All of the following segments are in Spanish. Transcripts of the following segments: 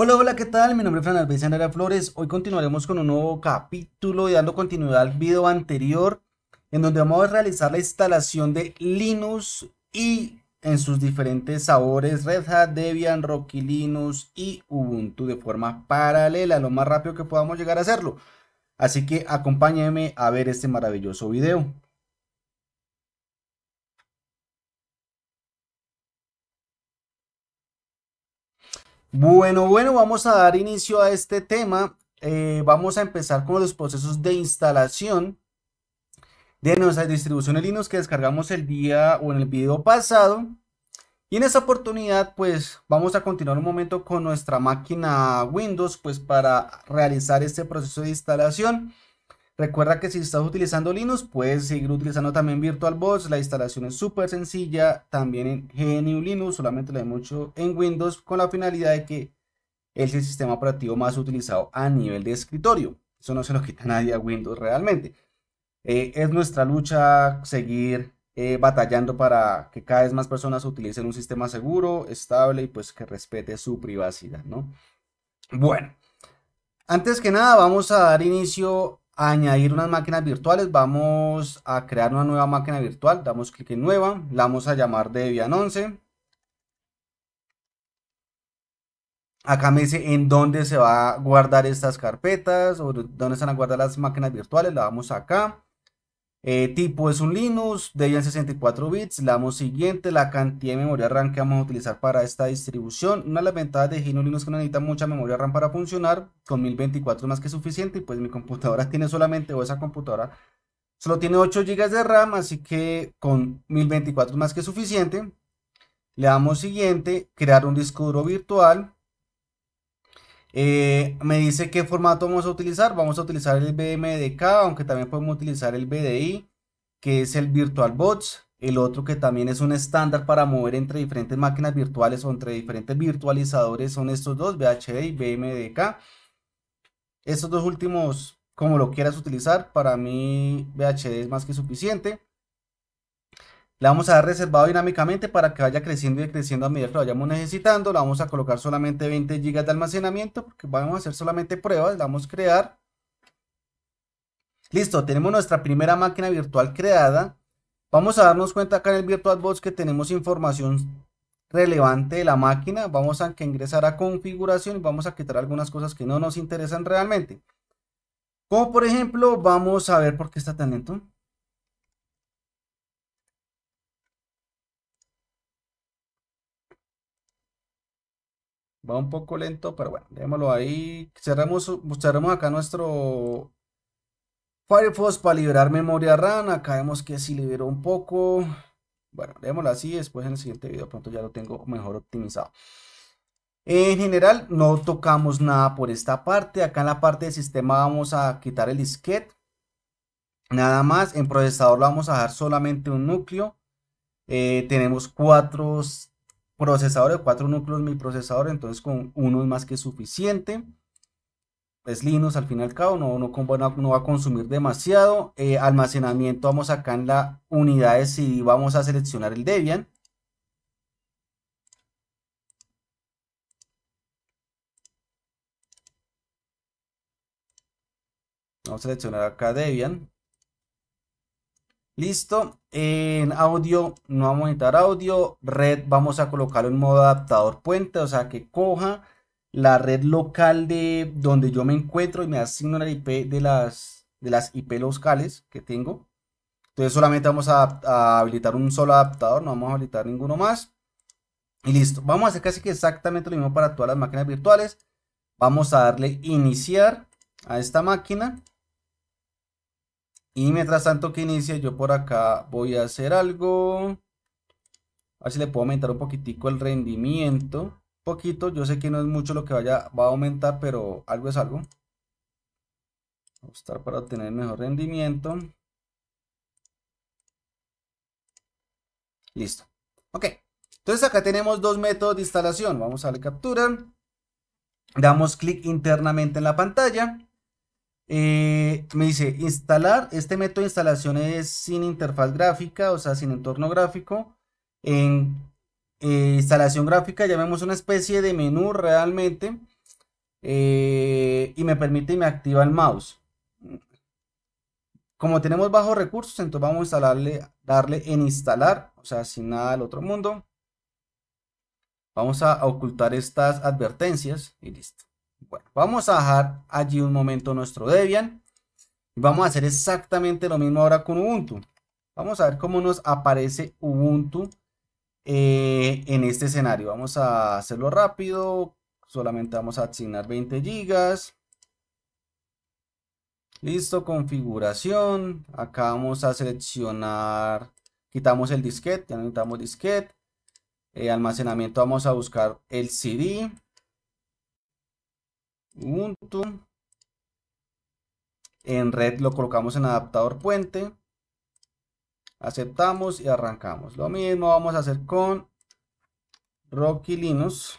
Hola, hola, ¿qué tal? Mi nombre es Fernando Alves Flores. Hoy continuaremos con un nuevo capítulo y dando continuidad al video anterior en donde vamos a realizar la instalación de Linux y en sus diferentes sabores Red Hat, Debian, Rocky Linux y Ubuntu de forma paralela, lo más rápido que podamos llegar a hacerlo. Así que acompáñenme a ver este maravilloso video. Bueno, bueno, vamos a dar inicio a este tema. Eh, vamos a empezar con los procesos de instalación de nuestra distribución de Linux que descargamos el día o en el video pasado. Y en esta oportunidad, pues vamos a continuar un momento con nuestra máquina Windows, pues para realizar este proceso de instalación. Recuerda que si estás utilizando Linux, puedes seguir utilizando también VirtualBox. La instalación es súper sencilla. También en GNU Linux, solamente lo hay mucho en Windows con la finalidad de que es el sistema operativo más utilizado a nivel de escritorio. Eso no se lo quita nadie a Windows realmente. Eh, es nuestra lucha seguir eh, batallando para que cada vez más personas utilicen un sistema seguro, estable y pues que respete su privacidad, ¿no? Bueno, antes que nada vamos a dar inicio añadir unas máquinas virtuales, vamos a crear una nueva máquina virtual, damos clic en nueva, la vamos a llamar Debian 11. Acá me dice en dónde se va a guardar estas carpetas o dónde se van a guardar las máquinas virtuales, la vamos acá. Eh, tipo es un Linux, de 64 bits. Le damos siguiente, la cantidad de memoria RAM que vamos a utilizar para esta distribución. Una de las ventajas de Gino Linux es que no necesita mucha memoria RAM para funcionar, con 1024 más que suficiente. Y pues mi computadora tiene solamente, o esa computadora solo tiene 8 GB de RAM, así que con 1024 más que suficiente. Le damos siguiente, crear un disco duro virtual. Eh, me dice qué formato vamos a utilizar. Vamos a utilizar el BMDK, aunque también podemos utilizar el BDI, que es el VirtualBox. El otro que también es un estándar para mover entre diferentes máquinas virtuales o entre diferentes virtualizadores son estos dos, VHD y BMDK. Estos dos últimos, como lo quieras utilizar, para mí VHD es más que suficiente. La vamos a dar reservado dinámicamente para que vaya creciendo y creciendo a medida que lo vayamos necesitando. La vamos a colocar solamente 20 GB de almacenamiento porque vamos a hacer solamente pruebas. La vamos a crear. Listo, tenemos nuestra primera máquina virtual creada. Vamos a darnos cuenta acá en el VirtualBox que tenemos información relevante de la máquina. Vamos a ingresar a configuración y vamos a quitar algunas cosas que no nos interesan realmente. Como por ejemplo, vamos a ver por qué está tan lento. Va un poco lento, pero bueno, démoslo ahí. cerramos cerramos acá nuestro Firefox para liberar memoria RAM. Acá vemos que sí liberó un poco. Bueno, démoslo así. Después en el siguiente video pronto ya lo tengo mejor optimizado. En general no tocamos nada por esta parte. Acá en la parte de sistema vamos a quitar el disquete. Nada más. En procesador lo vamos a dejar solamente un núcleo. Eh, tenemos cuatro Procesador de cuatro núcleos, mi procesador, entonces con uno es más que suficiente. Es Linux al fin y al cabo, no, va a consumir demasiado. Eh, almacenamiento, vamos acá en la unidades y vamos a seleccionar el Debian. Vamos a seleccionar acá Debian. Listo, en audio no vamos a editar audio, red vamos a colocarlo en modo adaptador puente, o sea que coja la red local de donde yo me encuentro y me asigno la IP de las, de las IP locales que tengo. Entonces solamente vamos a, a habilitar un solo adaptador, no vamos a habilitar ninguno más. Y listo, vamos a hacer casi que exactamente lo mismo para todas las máquinas virtuales. Vamos a darle iniciar a esta máquina. Y mientras tanto que inicie, yo por acá voy a hacer algo. A ver si le puedo aumentar un poquitico el rendimiento. poquito, yo sé que no es mucho lo que vaya, va a aumentar, pero algo es algo. estar para tener mejor rendimiento. Listo. Ok. Entonces acá tenemos dos métodos de instalación. Vamos a darle captura. Damos clic internamente en la pantalla. Eh, me dice, instalar, este método de instalación es sin interfaz gráfica, o sea, sin entorno gráfico. En eh, instalación gráfica vemos una especie de menú realmente eh, y me permite y me activa el mouse. Como tenemos bajos recursos, entonces vamos a instalarle, darle en instalar, o sea, sin nada al otro mundo. Vamos a ocultar estas advertencias y listo. Bueno, vamos a dejar allí un momento nuestro Debian. Y vamos a hacer exactamente lo mismo ahora con Ubuntu. Vamos a ver cómo nos aparece Ubuntu eh, en este escenario. Vamos a hacerlo rápido. Solamente vamos a asignar 20 GB Listo, configuración. Acá vamos a seleccionar, quitamos el disquete, ya necesitamos disquete. Eh, almacenamiento, vamos a buscar el CD. Ubuntu. En red lo colocamos en adaptador puente. Aceptamos y arrancamos. Lo mismo vamos a hacer con Rocky Linux.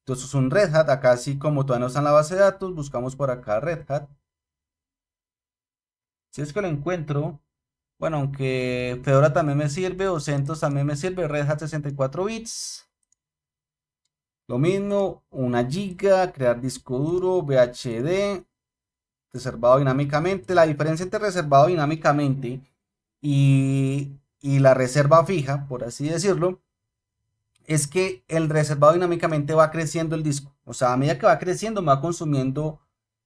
Entonces es un Red Hat. Acá sí, como todavía no está en la base de datos, buscamos por acá Red Hat. Si es que lo encuentro, bueno, aunque Fedora también me sirve, o CentOS también me sirve, Red Hat 64 bits. Lo mismo, una giga, crear disco duro, VHD, reservado dinámicamente. La diferencia entre reservado dinámicamente y, la reserva fija, por así decirlo, es que el reservado dinámicamente va creciendo el disco. O sea, a medida que va creciendo, va consumiendo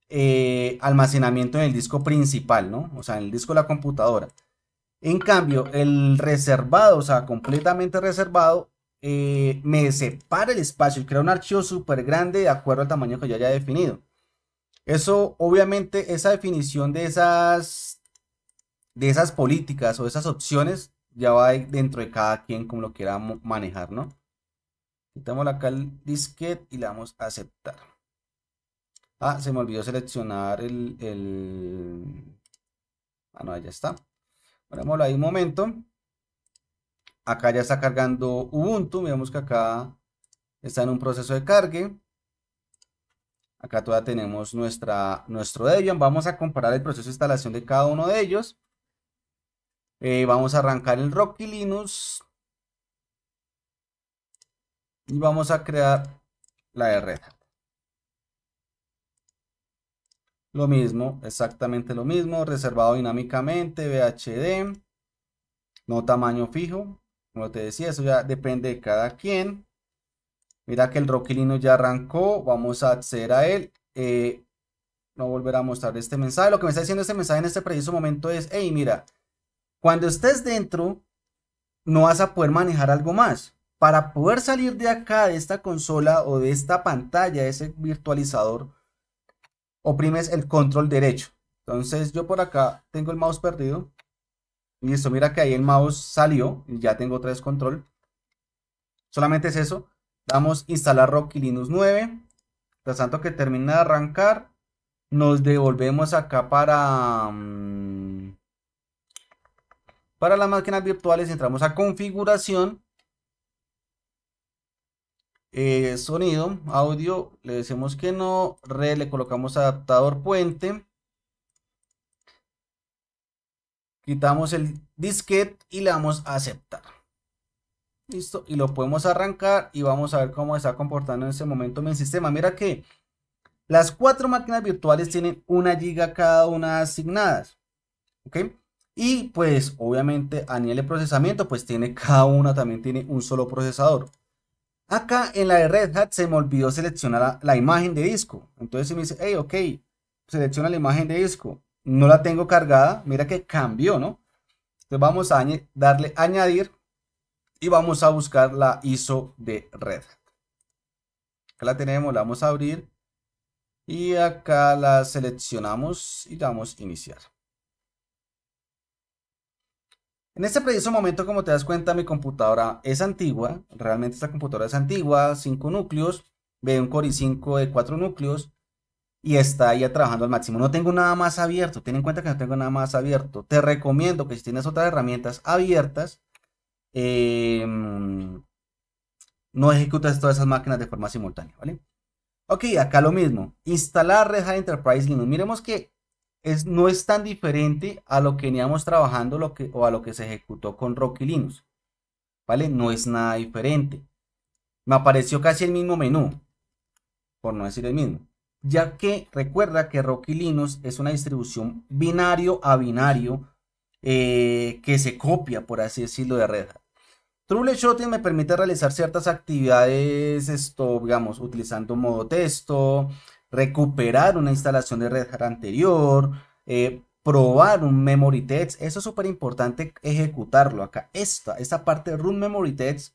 eh, almacenamiento en el disco principal, ¿no? O sea, en el disco de la computadora. En cambio, el reservado, o sea, completamente reservado, eh, me separa el espacio y crea un archivo súper grande de acuerdo al tamaño que yo haya definido. Eso, obviamente, esa definición de esas, de esas políticas o esas opciones ya va dentro de cada quien como lo quiera manejar, ¿no? Quitamos acá el disquete y le damos a aceptar. Ah, se me olvidó seleccionar el... Ah, no, ya está. Ponémoslo ahí un momento. Acá ya está cargando Ubuntu. Vemos que acá está en un proceso de cargue. Acá todavía tenemos nuestra, nuestro Debian. Vamos a comparar el proceso de instalación de cada uno de ellos. Eh, vamos a arrancar el Rocky Linux. Y vamos a crear la Red Lo mismo, exactamente lo mismo, reservado dinámicamente, VHD, no tamaño fijo. Como te decía, eso ya depende de cada quien. Mira que el roquilino ya arrancó. Vamos a acceder a él. Eh, no volver a mostrar este mensaje. Lo que me está diciendo este mensaje en este preciso momento es, hey, mira, cuando estés dentro, no vas a poder manejar algo más. Para poder salir de acá, de esta consola o de esta pantalla, de ese virtualizador, oprimes el control derecho. Entonces yo por acá tengo el mouse perdido. Listo, mira que ahí el mouse salió, ya tengo otra vez control. Solamente es eso. Damos instalar Rocky Linux 9. Tras tanto que termina de arrancar, nos devolvemos acá para, mm, para las máquinas virtuales. Entramos a configuración, eh, sonido, audio, le decimos que no, red, le colocamos adaptador puente. Quitamos el disquete y le damos a aceptar. Listo, y lo podemos arrancar y vamos a ver cómo está comportando en este momento mi sistema. Mira que las cuatro máquinas virtuales tienen una giga cada una asignadas. ¿Ok? Y pues obviamente a nivel de procesamiento, pues tiene cada una, también tiene un solo procesador. Acá en la de Red Hat se me olvidó seleccionar la, imagen de disco. Entonces se me dice, hey, ok, selecciona la imagen de disco no la mm. tengo cargada, mira que cambió, ¿no? Entonces vamos a darle añadir y vamos a buscar la ISO de Red Acá la tenemos, la vamos a abrir y acá la seleccionamos y damos iniciar. En este preciso momento, como te das cuenta, mi computadora es antigua. Realmente esta computadora es antigua, 5 núcleos. Ve un Core i5 de 4 núcleos y está ya trabajando al máximo. No tengo nada más abierto, ten en cuenta que no tengo nada más abierto. Te recomiendo que si tienes otras herramientas abiertas, em, no ejecutes todas esas máquinas de forma simultánea, ¿vale? Ok, acá lo mismo. Instalar Red Hat Enterprise Linux. Miremos que es, no es tan diferente a lo que veníamos trabajando o a lo que se ejecutó con Rocky Linux. ¿Vale? No es nada diferente. Me apareció casi el mismo menú, por no decir el mismo ya que recuerda que Rocky Linux es una distribución binario a binario eh, que se copia, por así decirlo, de Red Hat. Troubleshooting me permite realizar ciertas actividades, esto, digamos, utilizando modo texto, recuperar una instalación de Red Hat anterior, eh, probar un memory text. Eso es súper importante ejecutarlo acá. Esta, esta parte run memory text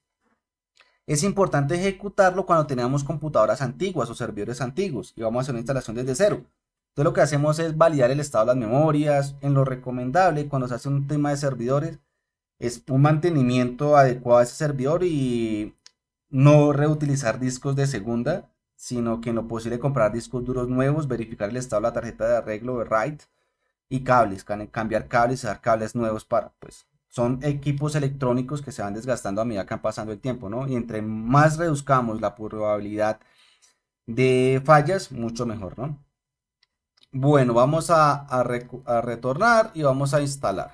es importante ejecutarlo cuando tenemos computadoras antiguas o servidores antiguos y vamos a hacer una instalación desde cero. Entonces lo que hacemos es validar el estado de las memorias. En lo recomendable, cuando se hace un tema de servidores, es un mantenimiento adecuado a ese servidor y no reutilizar discos de segunda, sino que en lo posible comprar discos duros nuevos, verificar el estado de la tarjeta de arreglo de RAID y cables, cambiar cables y dar cables nuevos para pues son equipos electrónicos que se van desgastando a medida que van pasando el tiempo, ¿no? Y entre más reduzcamos la probabilidad de fallas, mucho mejor, ¿no? Bueno, vamos a, retornar y vamos a instalar.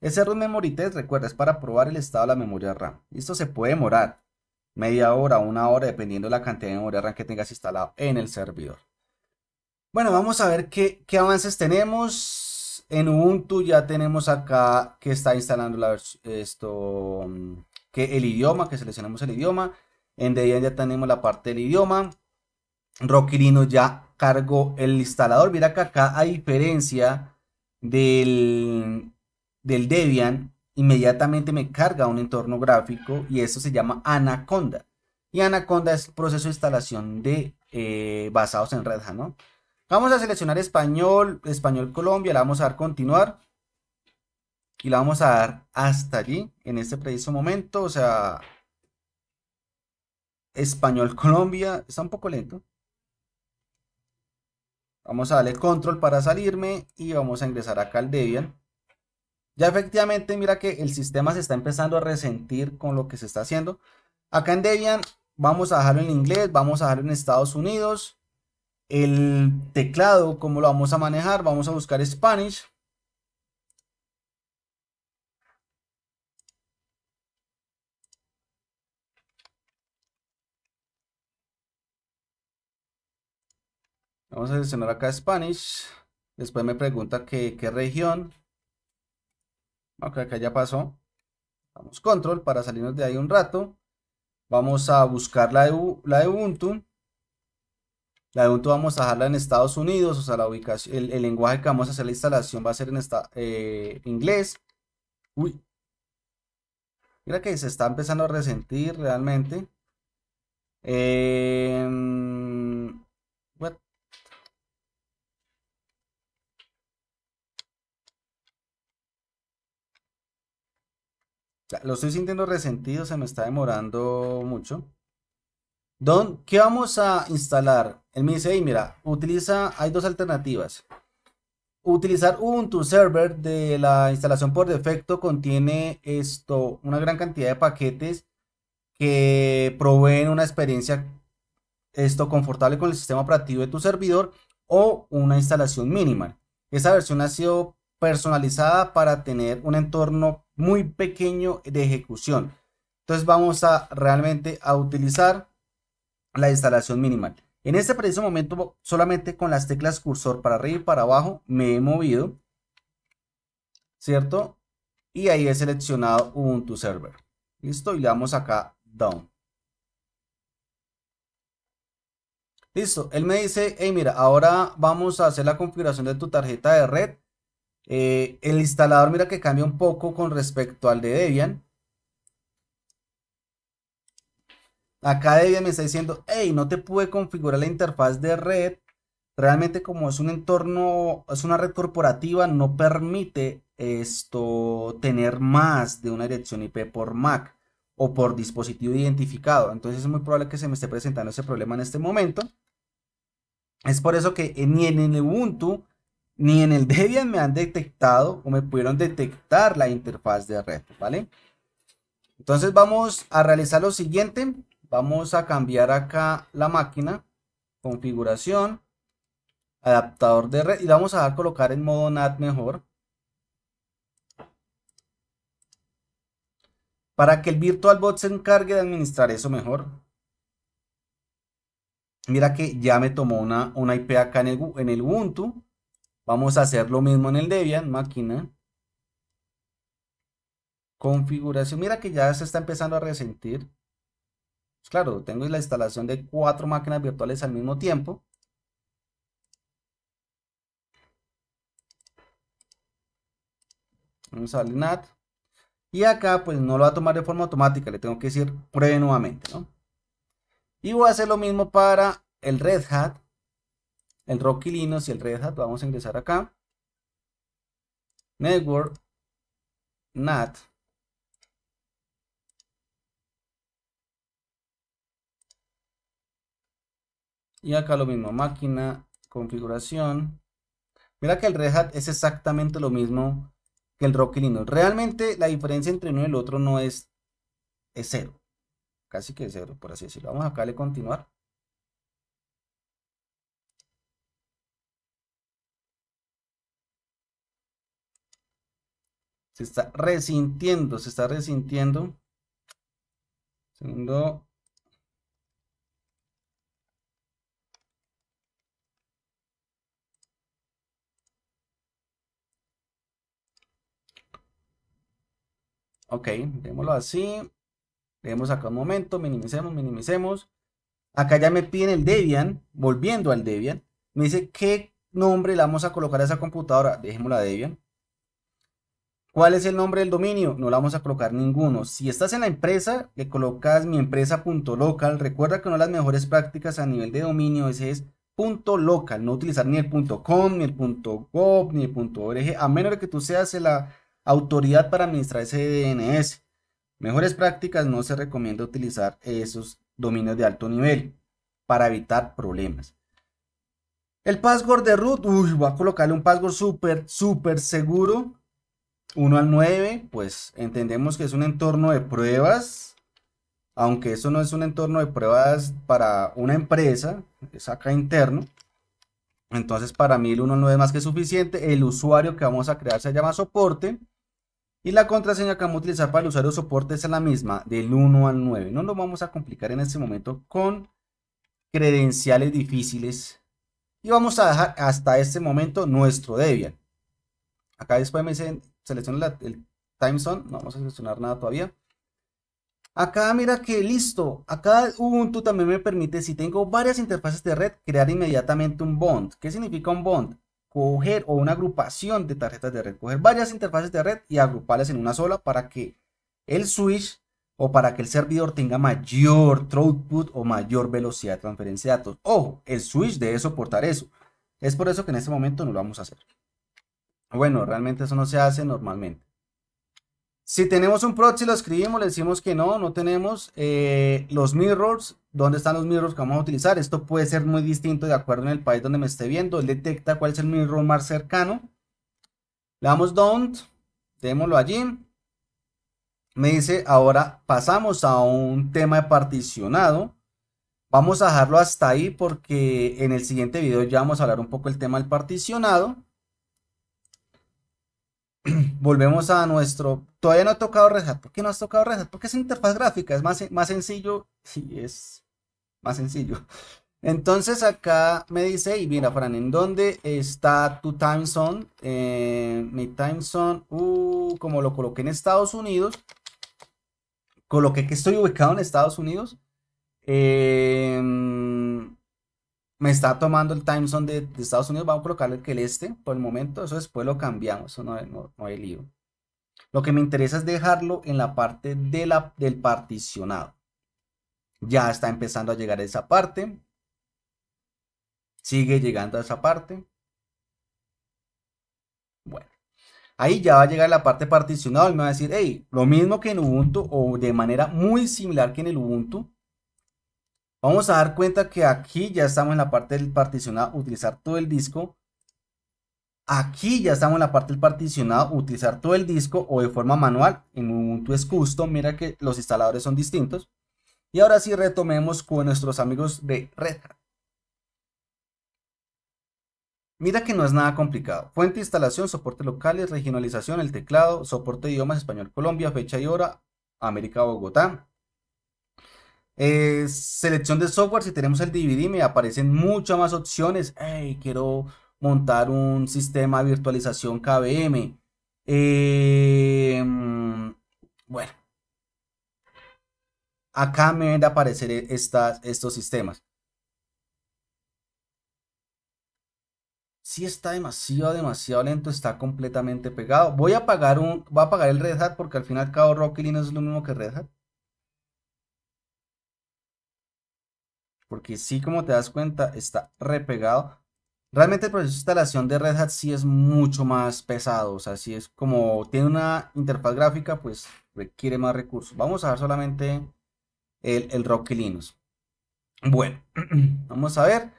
Ese error memory test, recuerda, es para probar el estado de la memoria RAM. Esto se puede demorar media hora, una hora, dependiendo de la cantidad de memoria RAM que tengas instalado en el servidor. Bueno, vamos a ver qué, qué avances tenemos. En Ubuntu ya tenemos acá que está instalando esto, mm, que el idioma, que seleccionamos el idioma. En Debian ya tenemos la parte del idioma. Rockirino ya cargó el instalador. Mira que acá, a diferencia del, del Debian, inmediatamente me carga un entorno gráfico y eso se llama Anaconda. Y Anaconda es el proceso de instalación de eh, basados en Red Hat, ¿no? Vamos a seleccionar español, español Colombia, la vamos a dar continuar. Y la vamos a dar hasta allí, en este preciso momento. O sea, español Colombia, está un poco lento. Vamos a darle control para salirme y vamos a ingresar acá al Debian. Ya efectivamente mira que el sistema se está empezando a resentir con lo que se está haciendo. Acá en Debian vamos a dejarlo en inglés, vamos a dejarlo en Estados Unidos el teclado, cómo lo vamos a manejar. Vamos a buscar Spanish. Vamos a seleccionar acá Spanish. Después me pregunta qué, región. Ok, acá ya pasó. Vamos control para salirnos de ahí un rato. Vamos a buscar la la de Ubuntu. La de vamos a dejarla en Estados Unidos, o sea, la ubicación, el, lenguaje que vamos a hacer la instalación va a ser en eh, inglés. Uy. Mira que se está empezando a resentir realmente. Em, what? Lo estoy sintiendo resentido, se me está demorando mucho. Don, ¿qué vamos a instalar? Él me dice, mira, utiliza, hay dos alternativas. Utilizar Ubuntu Server de la instalación por defecto contiene esto, una gran cantidad de paquetes que proveen una experiencia esto confortable con el sistema operativo de tu servidor o una instalación mínima. Esa versión ha sido personalizada para tener un entorno muy pequeño de ejecución. Entonces vamos a realmente a utilizar la instalación mínima. En este preciso momento, solamente con las teclas cursor para arriba y para abajo me he movido, ¿cierto? Y ahí he seleccionado Ubuntu Server. Listo, y le damos acá Down. Listo, él me dice, hey mira, ahora vamos a hacer la configuración de tu tarjeta de red. Eh, el instalador mira que cambia un poco con respecto al de Debian. Acá Debian me está diciendo, hey, no te pude configurar la interfaz de red. Realmente como es un entorno, es una red corporativa, no permite esto tener más de una dirección IP por Mac o por dispositivo identificado. Entonces es muy probable que se me esté presentando ese problema en este momento. Es por eso que eh, ni en el Ubuntu ni en el Debian me han detectado o me pudieron detectar la interfaz de red, ¿vale? Entonces vamos a realizar lo siguiente. Vamos a cambiar acá la máquina, configuración, adaptador de red y vamos a colocar en modo NAT mejor. Para que el VirtualBot se encargue de administrar eso mejor. Mira que ya me tomó una, una IP acá en el, en el Ubuntu. Vamos a hacer lo mismo en el Debian, máquina. Configuración. Mira que ya se está empezando a resentir. Pues claro, tengo la instalación de cuatro máquinas virtuales al mismo tiempo. Vamos a NAT. Y acá pues no lo va a tomar de forma automática, le tengo que decir pruebe nuevamente, ¿no? Y voy a hacer lo mismo para el Red Hat, el Rocky Linux y el Red Hat. Vamos a ingresar acá. Network, NAT. Y acá lo mismo, máquina, configuración. Mira que el Red Hat es exactamente lo mismo que el Rocky Linux. Realmente la diferencia entre uno y el otro no es, es cero. Casi que cero, por así decirlo. Vamos acá a continuar. Se está resintiendo, se está resintiendo. Segundo, Ok, démoslo así. Vemos acá un momento, minimicemos, minimicemos. Acá ya me piden el Debian, volviendo al Debian. Me dice qué nombre le vamos a colocar a esa computadora. Dejémosla Debian. ¿Cuál es el nombre del dominio? No le vamos a colocar ninguno. Si estás en la empresa, le colocas mi empresa.local. Recuerda que una de las mejores prácticas a nivel de dominio ese es .local. No utilizar ni el .com, ni el .gov, ni el .org, a menos de que tú seas en la Autoridad para administrar ese DNS. Mejores prácticas no se recomienda utilizar esos dominios de alto nivel para evitar problemas. El password de root, uy, voy a colocarle un password súper, súper seguro. 1 al 9, pues entendemos que es un entorno de pruebas, aunque eso no es un entorno de pruebas para una empresa, es acá interno. Entonces para mí el 1 al 9 es más que suficiente. El usuario que vamos a crear se llama soporte. Y la contraseña que vamos a utilizar para el usuario soporte es la misma, del 1 al 9. No lo vamos a complicar en este momento con credenciales difíciles. Y vamos a dejar hasta este momento nuestro Debian. Acá después me dicen, selecciona el time zone. No vamos a seleccionar nada todavía. Acá mira que listo. Acá Ubuntu también me permite, si tengo varias interfaces de red, crear inmediatamente un bond. ¿Qué significa un bond? coger o una agrupación de tarjetas de red, coger varias interfaces de red y agruparlas en una sola para que el switch o para que el servidor tenga mayor throughput o mayor velocidad de transferencia de datos. Ojo, el switch debe soportar eso. Es por eso que en este momento no lo vamos a hacer. Bueno, realmente eso no se hace normalmente. Si tenemos un proxy, lo escribimos, le decimos que no, no tenemos. Eh, los mirrors dónde están los mirrors que vamos a utilizar. Esto puede ser muy distinto de acuerdo en el país donde me esté viendo. Él detecta cuál es el mirror más cercano. Le damos don't, démoslo allí. Me dice, ahora pasamos a un tema de particionado. Vamos a dejarlo hasta ahí porque en el siguiente video ya vamos a hablar un poco el tema del particionado. Volvemos a nuestro... Todavía no ha tocado Red ¿Por qué no has tocado Red Porque es interfaz gráfica, es más, más sencillo y es más sencillo. Entonces acá me dice, y mira, Fran, ¿en dónde está tu time zone? Eh, mi time zone, uh, como lo coloqué en Estados Unidos, coloqué que estoy ubicado en Estados Unidos, em, me está tomando el time zone de, Estados Unidos, vamos a colocarle que el este por el momento, eso después lo cambiamos, eso no, no, no hay lío. Lo que me interesa es dejarlo en la parte de la, del particionado. Ya está empezando a llegar esa parte. Sigue llegando a esa parte. Bueno. Ahí ya va a llegar la parte particionada. Me va a decir, hey, lo mismo que en Ubuntu o de manera muy similar que en el Ubuntu. Vamos a dar cuenta que aquí ya estamos en la parte del particionado, utilizar todo el disco. Aquí ya estamos en la parte del particionado, utilizar todo el disco o de forma manual. En Ubuntu es justo, mira que los instaladores son distintos. Y ahora sí retomemos con nuestros amigos de Red Mira que no es nada complicado. Fuente de instalación, soporte locales, regionalización, el teclado, soporte de idiomas español Colombia, fecha y hora, América Bogotá. Eh, selección de software, si tenemos el DVD me aparecen muchas más opciones. Hey, quiero montar un sistema de virtualización KVM. Eh, mm, bueno, acá me ven a aparecer e-, estos sistemas. Si está demasiado, demasiado lento, está completamente pegado. Voy a pagar un, voy a pagar el Red Hat porque al final cabo Rocky Linux es lo mismo que Red Hat. Porque sí, como te das cuenta, está repegado. Realmente el proceso de instalación de Red Hat sí es mucho más pesado. O sea, sí es como tiene una interfaz gráfica, pues requiere más recursos. Vamos a ver solamente el, el Rocky Linux. Bueno, vamos a ver.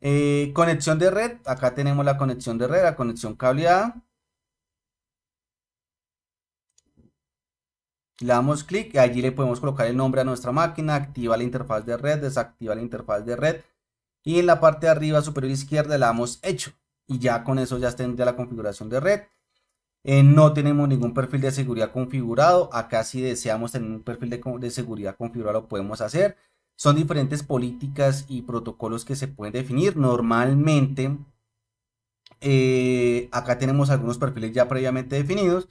Eh, conexión de red. Acá tenemos la conexión de red, la conexión cableada. Le damos clic y allí le podemos colocar el nombre a nuestra máquina, activa la interfaz de red, desactiva la interfaz de red. Y en la parte de arriba superior izquierda le hemos hecho. Y ya con eso ya está la configuración de red. Eh, no tenemos ningún perfil de seguridad configurado. Acá si deseamos tener un perfil de, seguridad configurado lo podemos hacer. Son diferentes políticas y protocolos que se pueden definir. Normalmente eh, acá tenemos algunos perfiles ya previamente definidos.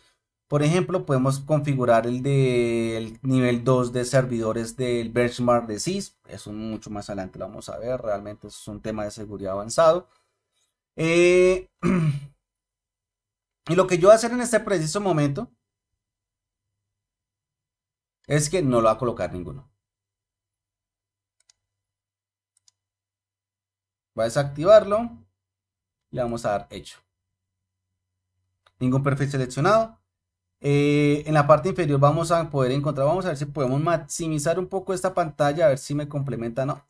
Por ejemplo, podemos configurar el del nivel 2 de servidores del benchmark de CIS. Eso mucho más adelante lo vamos a ver. Realmente es un tema de seguridad avanzado. Eh, Y lo que yo voy a hacer en este preciso momento es que no lo va a colocar ninguno. Va a desactivarlo. Le vamos a dar hecho. Ningún perfil seleccionado. Eh, en la parte inferior vamos a poder encontrar, vamos a ver si podemos maximizar un poco esta pantalla, a ver si me complementa, no,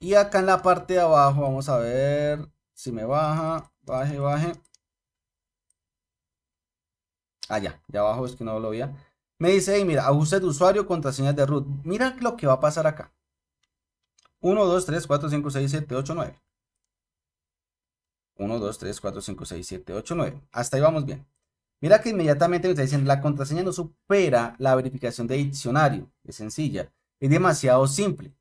Y acá en la parte de abajo, vamos a ver si me baja, baje, baje. Ah, ya, ya abajo es que no lo veía. Me dice, hey, mira, ajuste de usuario, contraseñas de root. Mira lo que va a pasar acá. 1, 2, 3, 4, 5, 6, 7, 8, 9. 1, 2, 3, 4, 5, 6, 7, 8, 9. Hasta ahí vamos bien. Mira que inmediatamente me está diciendo, la contraseña no supera la verificación de diccionario. Es sencilla, es demasiado simple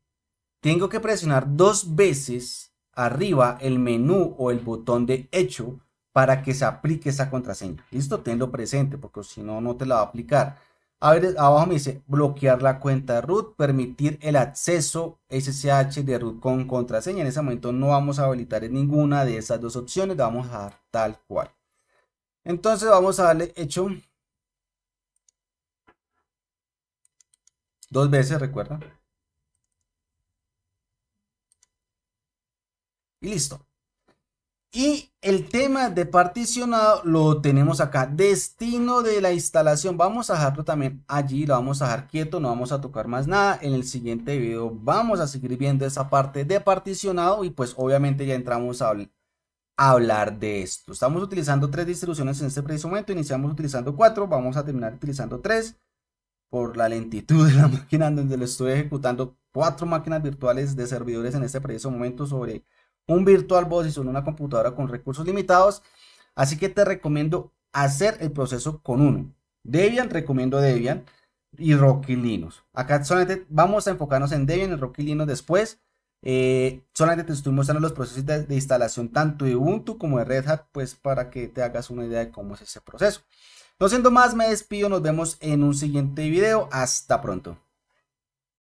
tengo que presionar dos veces arriba el menú o el botón de hecho para que se aplique esa contraseña. Listo, tenlo presente porque si no, no te la va a aplicar. A ver, abajo me dice bloquear la cuenta root, permitir el acceso SSH de root con contraseña. En ese momento no vamos a habilitar ninguna de esas dos opciones, vamos a dar tal cual. Entonces vamos a darle hecho dos veces, recuerda. Y listo. Y el tema de particionado lo tenemos acá. Destino de la instalación. Vamos a dejarlo también allí. Lo vamos a dejar quieto. No vamos a tocar más nada. En el siguiente video vamos a seguir viendo esa parte de particionado. Y pues obviamente ya entramos a, hablar de esto. Estamos utilizando tres distribuciones en este preciso momento. Iniciamos utilizando cuatro. Vamos a terminar utilizando tres. Por la lentitud de la máquina donde lo estoy ejecutando. Cuatro máquinas virtuales de servidores en este preciso momento sobre un virtual box y sobre una computadora con recursos limitados. Así que te recomiendo hacer el proceso con uno. Debian, recomiendo Debian y Rocky Linux. Acá solamente vamos a enfocarnos en Debian y Rocky Linux después. Eh, solamente te estoy mostrando los procesos de, de, instalación tanto de Ubuntu como de Red Hat, pues para que te hagas una idea de cómo es ese proceso. No siendo más, me despido, nos vemos en un siguiente video. Hasta pronto.